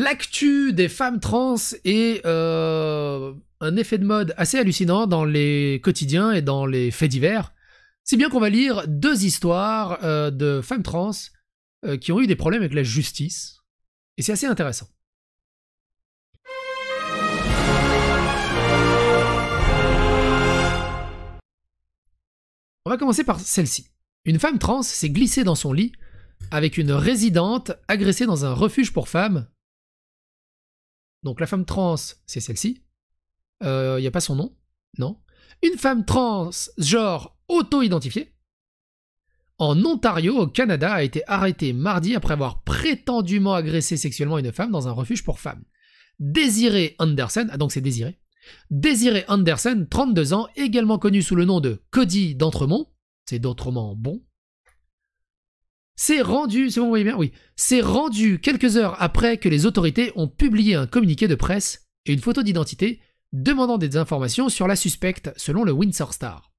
L'actu des femmes trans est euh, un effet de mode assez hallucinant dans les quotidiens et dans les faits divers. Si bien qu'on va lire deux histoires euh, de femmes trans euh, qui ont eu des problèmes avec la justice. Et c'est assez intéressant. On va commencer par celle-ci. Une femme trans s'est glissée dans son lit avec une résidente agressée dans un refuge pour femmes donc la femme trans, c'est celle-ci. Il euh, n'y a pas son nom, non. Une femme trans, genre auto-identifiée, en Ontario, au Canada, a été arrêtée mardi après avoir prétendument agressé sexuellement une femme dans un refuge pour femmes. Désirée Anderson, ah donc c'est Désiré. Désirée Anderson, 32 ans, également connue sous le nom de Cody d'Entremont, c'est d'autrement bon, c'est rendu, oui. rendu quelques heures après que les autorités ont publié un communiqué de presse et une photo d'identité demandant des informations sur la suspecte selon le Windsor Star.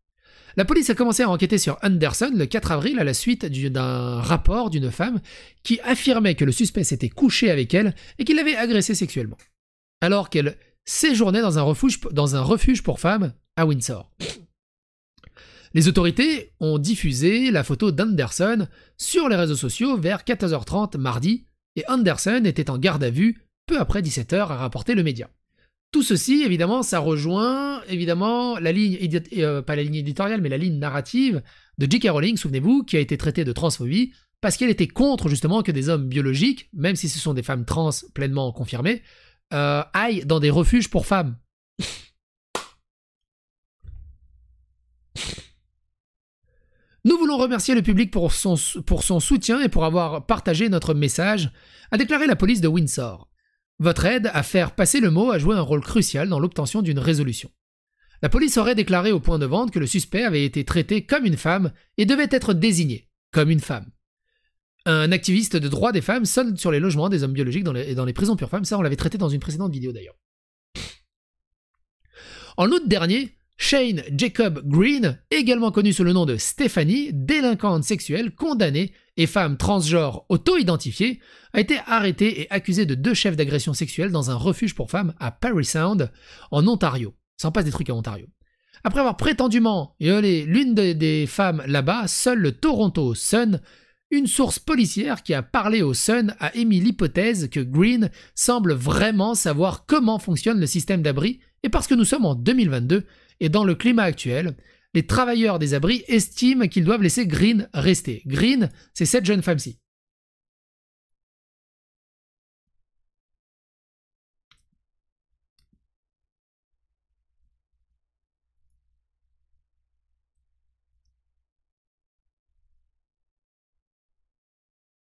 La police a commencé à enquêter sur Anderson le 4 avril à la suite d'un rapport d'une femme qui affirmait que le suspect s'était couché avec elle et qu'il l'avait agressée sexuellement, alors qu'elle séjournait dans un, dans un refuge pour femmes à Windsor. Les autorités ont diffusé la photo d'Anderson sur les réseaux sociaux vers 14h30 mardi, et Anderson était en garde à vue peu après 17h, à rapporté le média. Tout ceci, évidemment, ça rejoint évidemment la ligne, euh, pas la ligne éditoriale, mais la ligne narrative de J.K. Rowling, souvenez-vous, qui a été traitée de transphobie parce qu'elle était contre justement que des hommes biologiques, même si ce sont des femmes trans pleinement confirmées, euh, aillent dans des refuges pour femmes. Nous voulons remercier le public pour son, soutien et pour avoir partagé notre message, a déclaré la police de Windsor. Votre aide à faire passer le mot a joué un rôle crucial dans l'obtention d'une résolution. La police aurait déclaré au point de vente que le suspect avait été traité comme une femme et devait être désigné comme une femme. Un activiste de droit des femmes sonne sur les logements des hommes biologiques dans les, dans les prisons pure femmes, ça on l'avait traité dans une précédente vidéo d'ailleurs. En août dernier, Shane Jacob Green, également connu sous le nom de Stephanie, délinquante sexuelle condamnée et femme transgenre auto-identifiée, a été arrêtée et accusée de deux chefs d'agression sexuelle dans un refuge pour femmes à Parry Sound, en Ontario. Ça passe des trucs à Ontario. Après avoir prétendument violé l'une des femmes là-bas, seul le Toronto Sun, une source policière qui a parlé au Sun, a émis l'hypothèse que Green semble vraiment savoir comment fonctionne le système d'abri, et parce que nous sommes en 2022, et dans le climat actuel, les travailleurs des abris estiment qu'ils doivent laisser Green rester. Green, c'est cette jeune femme-ci.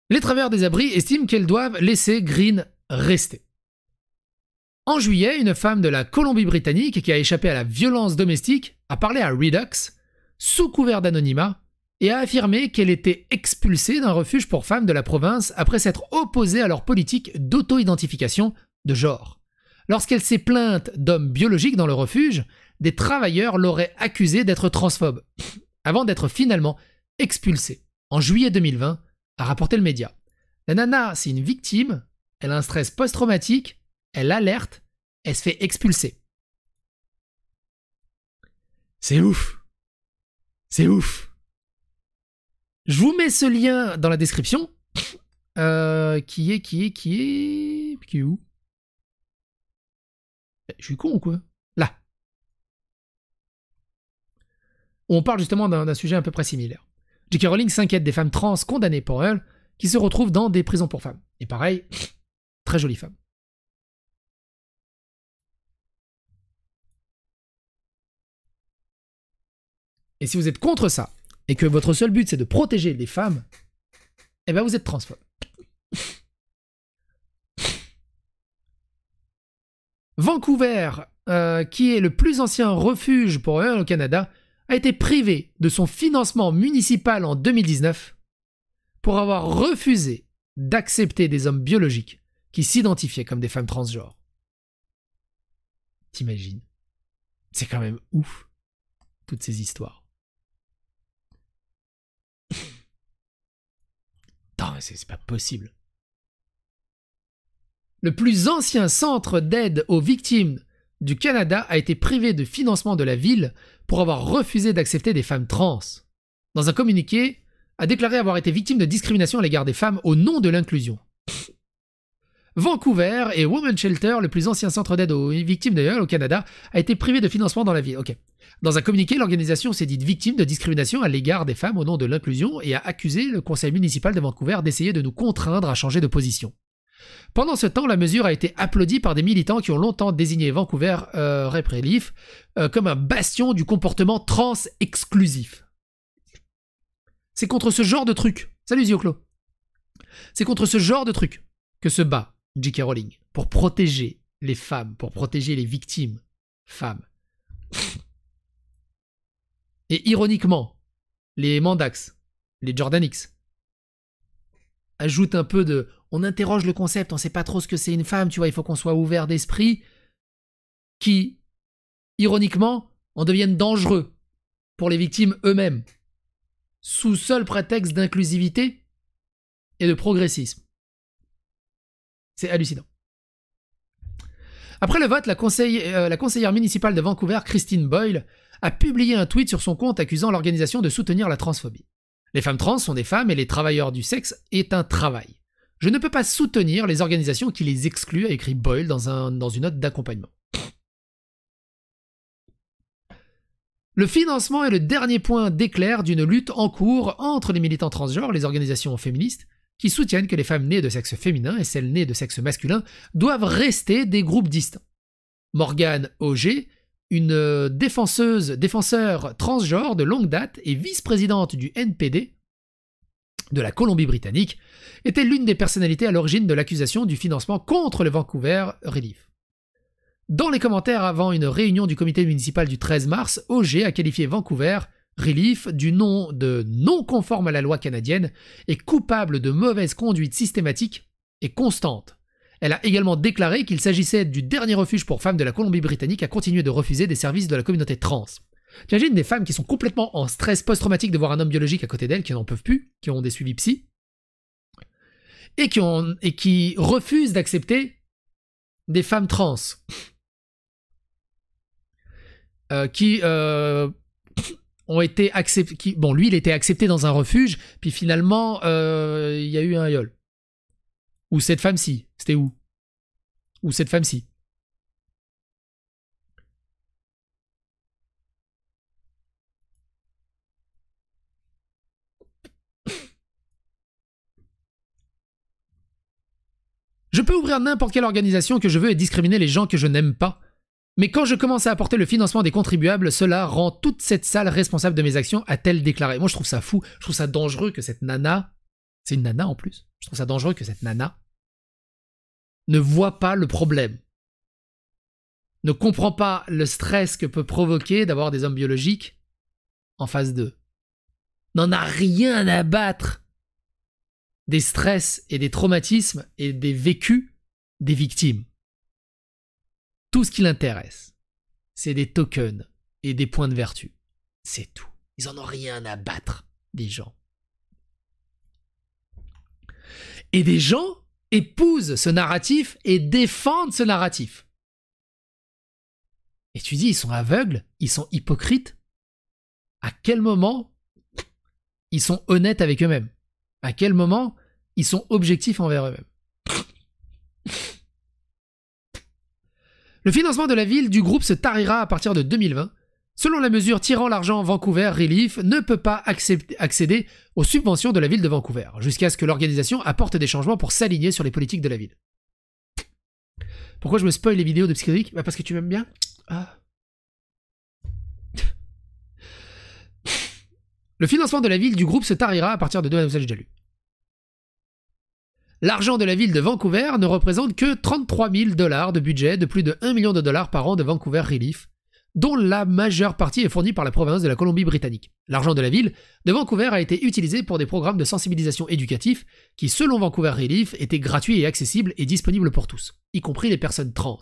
Les travailleurs des abris estiment qu'elles doivent laisser Green rester. En juillet, une femme de la Colombie-Britannique qui a échappé à la violence domestique a parlé à Redux, sous couvert d'anonymat, et a affirmé qu'elle était expulsée d'un refuge pour femmes de la province après s'être opposée à leur politique d'auto-identification de genre. Lorsqu'elle s'est plainte d'hommes biologiques dans le refuge, des travailleurs l'auraient accusée d'être transphobe, avant d'être finalement expulsée, en juillet 2020, a rapporté le média. La nana, c'est une victime, elle a un stress post-traumatique, elle alerte, elle se fait expulser. C'est ouf. C'est ouf. Je vous mets ce lien dans la description. Euh, qui est, qui est, qui est... Qui est où euh, Je suis con ou quoi Là. On parle justement d'un sujet à peu près similaire. J.K. Rowling s'inquiète des femmes trans condamnées pour elle qui se retrouvent dans des prisons pour femmes. Et pareil, très jolie femme. Et si vous êtes contre ça, et que votre seul but c'est de protéger les femmes, eh ben vous êtes transphobe. Vancouver, euh, qui est le plus ancien refuge pour eux au Canada, a été privé de son financement municipal en 2019 pour avoir refusé d'accepter des hommes biologiques qui s'identifiaient comme des femmes transgenres. T'imagines C'est quand même ouf, toutes ces histoires. c'est pas possible. Le plus ancien centre d'aide aux victimes du Canada a été privé de financement de la ville pour avoir refusé d'accepter des femmes trans. Dans un communiqué, a déclaré avoir été victime de discrimination à l'égard des femmes au nom de l'inclusion. Vancouver et Women's Shelter, le plus ancien centre d'aide aux victimes d'ailleurs au Canada, a été privé de financement dans la ville. Dans un communiqué, l'organisation s'est dite victime de discrimination à l'égard des femmes au nom de l'inclusion et a accusé le conseil municipal de Vancouver d'essayer de nous contraindre à changer de position. Pendant ce temps, la mesure a été applaudie par des militants qui ont longtemps désigné Vancouver euh, euh comme un bastion du comportement trans-exclusif. C'est contre ce genre de truc. Salut Zioclo. C'est contre ce genre de truc que se bat J.K. Rowling, pour protéger les femmes, pour protéger les victimes femmes. Et ironiquement, les Mandax, les Jordanix, ajoutent un peu de on interroge le concept, on sait pas trop ce que c'est une femme, tu vois, il faut qu'on soit ouvert d'esprit, qui, ironiquement, en deviennent dangereux pour les victimes eux-mêmes, sous seul prétexte d'inclusivité et de progressisme. C'est hallucinant. Après le vote, euh, la, conseillère municipale de Vancouver, Christine Boyle, a publié un tweet sur son compte accusant l'organisation de soutenir la transphobie. Les femmes trans sont des femmes et les travailleurs du sexe est un travail. Je ne peux pas soutenir les organisations qui les excluent, a écrit Boyle dans, dans une note d'accompagnement. Le financement est le dernier point d'éclair d'une lutte en cours entre les militants transgenres, les organisations féministes qui soutiennent que les femmes nées de sexe féminin et celles nées de sexe masculin doivent rester des groupes distincts. Morgane Auger, une euh, défenseuse, défenseur transgenre de longue date et vice-présidente du NPD de la Colombie-Britannique, était l'une des personnalités à l'origine de l'accusation du financement contre le Vancouver Relief. Dans les commentaires avant une réunion du comité municipal du 13 mars, Auger a qualifié Vancouver Relief, du nom de non conforme à la loi canadienne, est coupable de mauvaise conduite systématique et constante. Elle a également déclaré qu'il s'agissait du dernier refuge pour femmes de la Colombie-Britannique à continuer de refuser des services de la communauté trans. j'imagine des femmes qui sont complètement en stress post-traumatique de voir un homme biologique à côté d'elles, qui n'en peuvent plus, qui ont des suivis psy, et qui, et qui refusent d'accepter des femmes trans. Euh, qui euh, ont été acceptés. bon, lui, il était accepté dans un refuge, puis finalement, euh, il y a eu un yol. Ou cette femme-ci. C'était où Ou cette femme-ci. Je peux ouvrir n'importe quelle organisation que je veux et discriminer les gens que je n'aime pas. Mais quand je commence à apporter le financement des contribuables, cela rend toute cette salle responsable de mes actions, a-t-elle déclaré. Moi, je trouve ça fou. Je trouve ça dangereux que cette nana, c'est une nana en plus, je trouve ça dangereux que cette nana ne voit pas le problème, ne comprend pas le stress que peut provoquer d'avoir des hommes biologiques en phase 2. N'en a rien à battre des stress et des traumatismes et des vécus des victimes. Tout ce qui l'intéresse, c'est des tokens et des points de vertu. C'est tout. Ils en ont rien à battre des gens. Et des gens épousent ce narratif et défendent ce narratif. Et tu dis, ils sont aveugles, ils sont hypocrites. À quel moment ils sont honnêtes avec eux-mêmes À quel moment ils sont objectifs envers eux-mêmes le financement de la ville du groupe se tarira à partir de 2020. Selon la mesure tirant l'argent Vancouver Relief ne peut pas accéder aux subventions de la ville de Vancouver, jusqu'à ce que l'organisation apporte des changements pour s'aligner sur les politiques de la ville. Pourquoi je me spoil les vidéos de psychédéliques bah, Parce que tu m'aimes bien. Ah. Le financement de la ville du groupe se tarira à partir de 2020, L'argent de la ville de Vancouver ne représente que 33 000 dollars de budget de plus de 1 million de dollars par an de Vancouver Relief, dont la majeure partie est fournie par la province de la Colombie-Britannique. L'argent de la ville de Vancouver a été utilisé pour des programmes de sensibilisation éducatif qui, selon Vancouver Relief, étaient gratuits et accessibles et disponibles pour tous, y compris les personnes trans.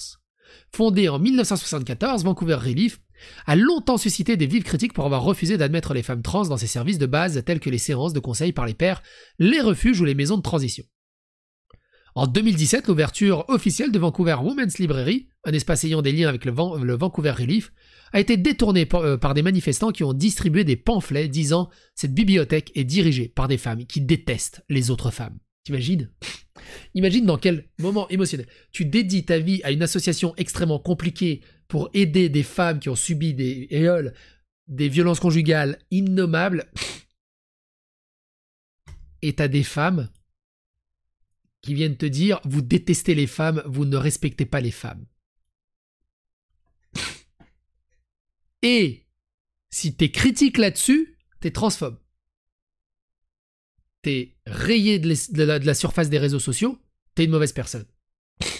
Fondée en 1974, Vancouver Relief a longtemps suscité des vives critiques pour avoir refusé d'admettre les femmes trans dans ses services de base tels que les séances de conseil par les pairs, les refuges ou les maisons de transition. En 2017, l'ouverture officielle de Vancouver Women's Library, un espace ayant des liens avec le, Vancouver Relief, a été détournée euh, par, des manifestants qui ont distribué des pamphlets disant Cette bibliothèque est dirigée par des femmes qui détestent les autres femmes. T'imagines Imagine dans quel moment émotionnel. Tu dédies ta vie à une association extrêmement compliquée pour aider des femmes qui ont subi des des violences conjugales innommables. Et t'as des femmes qui viennent te dire vous détestez les femmes, vous ne respectez pas les femmes. Et si t'es critique là-dessus, t'es transphobe. T'es rayé de, la, surface des réseaux sociaux, t'es une mauvaise personne.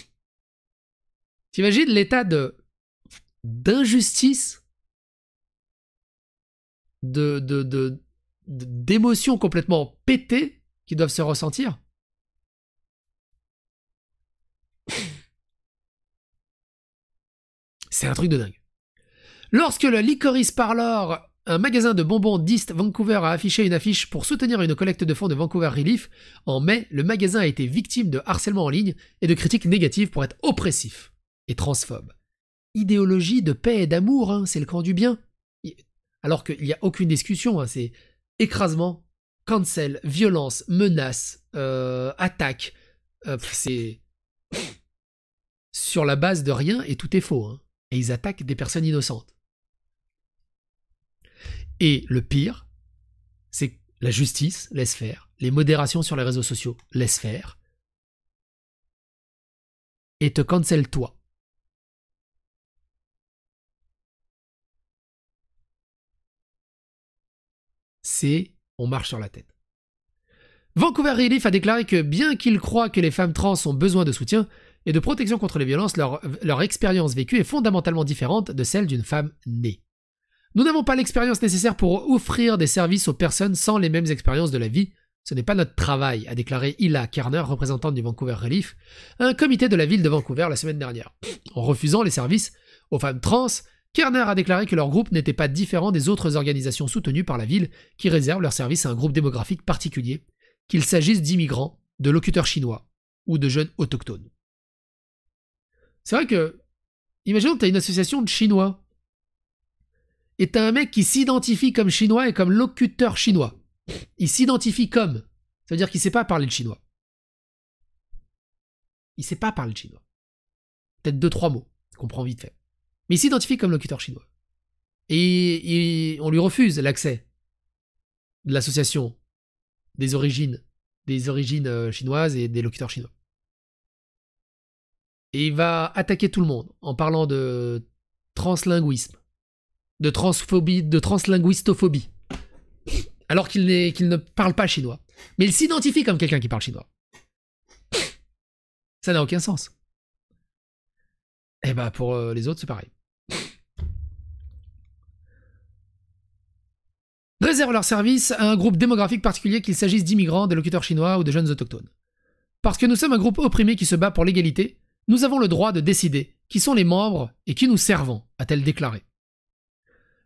T'imagines l'état de d'injustice, de d'émotions de, complètement pétées qui doivent se ressentir C'est un truc de dingue. Lorsque le Licorice Parlor, un magasin de bonbons d'East Vancouver, a affiché une affiche pour soutenir une collecte de fonds de Vancouver Relief, en mai, le magasin a été victime de harcèlement en ligne et de critiques négatives pour être oppressif et transphobe. Idéologie de paix et d'amour, hein, c'est le camp du bien. Alors qu'il n'y a aucune discussion, hein, c'est écrasement, cancel, violence, menace, euh, attaque. Euh, c'est sur la base de rien et tout est faux. Hein et ils attaquent des personnes innocentes. Et le pire, c'est la justice laisse faire, les modérations sur les réseaux sociaux laisse faire, et te cancel toi. C'est on marche sur la tête. Vancouver Relief a déclaré que bien qu'il croit que les femmes trans ont besoin de soutien, et de protection contre les violences, leur, expérience vécue est fondamentalement différente de celle d'une femme née. Nous n'avons pas l'expérience nécessaire pour offrir des services aux personnes sans les mêmes expériences de la vie. Ce n'est pas notre travail, a déclaré Hila Kerner, représentante du Vancouver Relief, un comité de la ville de Vancouver la semaine dernière. En refusant les services aux femmes trans, Kerner a déclaré que leur groupe n'était pas différent des autres organisations soutenues par la ville qui réservent leurs services à un groupe démographique particulier, qu'il s'agisse d'immigrants, de locuteurs chinois ou de jeunes autochtones. C'est vrai que, imaginons que tu as une association de Chinois. Et tu un mec qui s'identifie comme Chinois et comme locuteur chinois. Il s'identifie comme. Ça veut dire qu'il ne sait pas parler le chinois. Il ne sait pas parler le chinois. Peut-être deux, trois mots, qu'on prend vite fait. Mais il s'identifie comme locuteur chinois. Et, on lui refuse l'accès de l'association des origines, des origines euh, chinoises et des locuteurs chinois. Et il va attaquer tout le monde en parlant de translinguisme, de transphobie, de translinguistophobie. Alors qu'il ne parle pas chinois. Mais il s'identifie comme quelqu'un qui parle chinois. Ça n'a aucun sens. Et eh bah ben, pour euh, les autres, c'est pareil. Réservent leur service à un groupe démographique particulier, qu'il s'agisse d'immigrants, de locuteurs chinois ou de jeunes autochtones. Parce que nous sommes un groupe opprimé qui se bat pour l'égalité, nous avons le droit de décider qui sont les membres et qui nous servons, a-t-elle déclaré.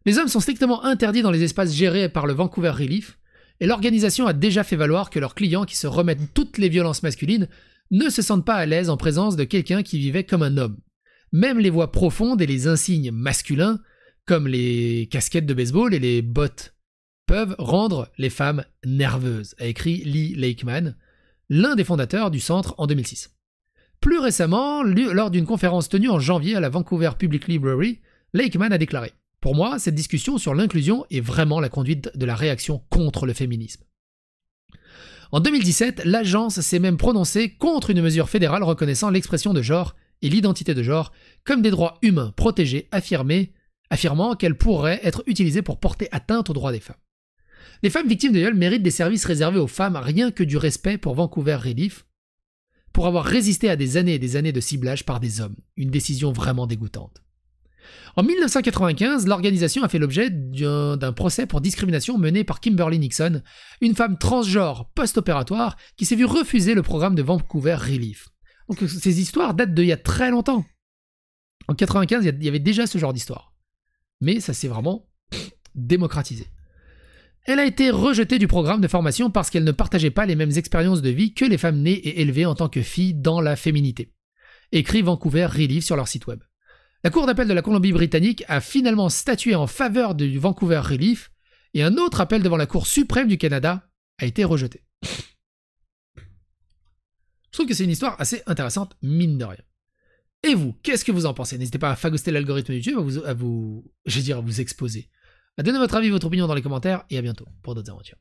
Les hommes sont strictement interdits dans les espaces gérés par le Vancouver Relief, et l'organisation a déjà fait valoir que leurs clients qui se remettent toutes les violences masculines ne se sentent pas à l'aise en présence de quelqu'un qui vivait comme un homme. Même les voix profondes et les insignes masculins, comme les casquettes de baseball et les bottes, peuvent rendre les femmes nerveuses, a écrit Lee Lakeman, l'un des fondateurs du centre en 2006. Plus récemment, lors d'une conférence tenue en janvier à la Vancouver Public Library, Lakeman a déclaré Pour moi, cette discussion sur l'inclusion est vraiment la conduite de la réaction contre le féminisme. En 2017, l'agence s'est même prononcée contre une mesure fédérale reconnaissant l'expression de genre et l'identité de genre comme des droits humains protégés, affirmés, affirmant qu'elles pourraient être utilisées pour porter atteinte aux droits des femmes. Les femmes victimes de viol méritent des services réservés aux femmes rien que du respect pour Vancouver Relief, pour avoir résisté à des années et des années de ciblage par des hommes, une décision vraiment dégoûtante. En 1995, l'organisation a fait l'objet d'un procès pour discrimination mené par Kimberly Nixon, une femme transgenre post-opératoire qui s'est vue refuser le programme de Vancouver Relief. Donc ces histoires datent d'il y a très longtemps. En 1995, il y avait déjà ce genre d'histoire. Mais ça s'est vraiment démocratisé. Elle a été rejetée du programme de formation parce qu'elle ne partageait pas les mêmes expériences de vie que les femmes nées et élevées en tant que filles dans la féminité. Écrit Vancouver Relief sur leur site web. La Cour d'appel de la Colombie-Britannique a finalement statué en faveur du Vancouver Relief et un autre appel devant la Cour suprême du Canada a été rejeté. Je trouve que c'est une histoire assez intéressante, mine de rien. Et vous, qu'est-ce que vous en pensez N'hésitez pas à fagoster l'algorithme YouTube, à vous, à vous, je veux dire, à vous exposer. Donnez votre avis, votre opinion dans les commentaires et à bientôt pour d'autres aventures.